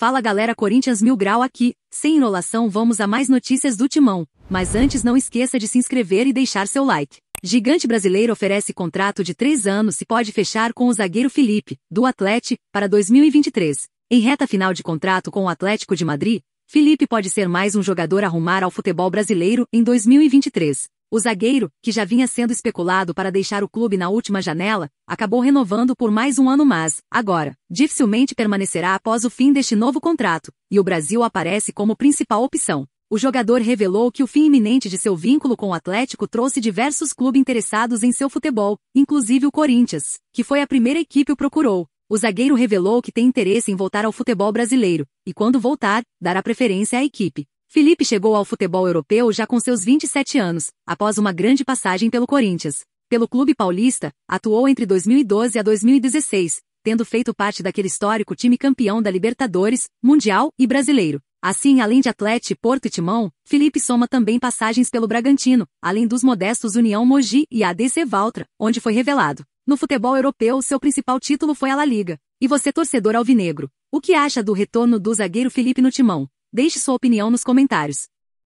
Fala galera Corinthians Mil Grau aqui, sem enrolação vamos a mais notícias do Timão, mas antes não esqueça de se inscrever e deixar seu like. Gigante brasileiro oferece contrato de três anos e pode fechar com o zagueiro Felipe, do Atlético, para 2023. Em reta final de contrato com o Atlético de Madrid, Felipe pode ser mais um jogador a ao futebol brasileiro em 2023. O zagueiro, que já vinha sendo especulado para deixar o clube na última janela, acabou renovando por mais um ano mais. agora, dificilmente permanecerá após o fim deste novo contrato, e o Brasil aparece como principal opção. O jogador revelou que o fim iminente de seu vínculo com o Atlético trouxe diversos clubes interessados em seu futebol, inclusive o Corinthians, que foi a primeira equipe o procurou. O zagueiro revelou que tem interesse em voltar ao futebol brasileiro, e quando voltar, dará preferência à equipe Felipe chegou ao futebol europeu já com seus 27 anos, após uma grande passagem pelo Corinthians. Pelo clube paulista, atuou entre 2012 a 2016, tendo feito parte daquele histórico time campeão da Libertadores, Mundial e Brasileiro. Assim, além de Atlete, Porto e Timão, Felipe soma também passagens pelo Bragantino, além dos modestos União Mogi e ADC Valtra, onde foi revelado. No futebol europeu, seu principal título foi a La Liga. E você torcedor alvinegro, o que acha do retorno do zagueiro Felipe no Timão? Deixe sua opinião nos comentários.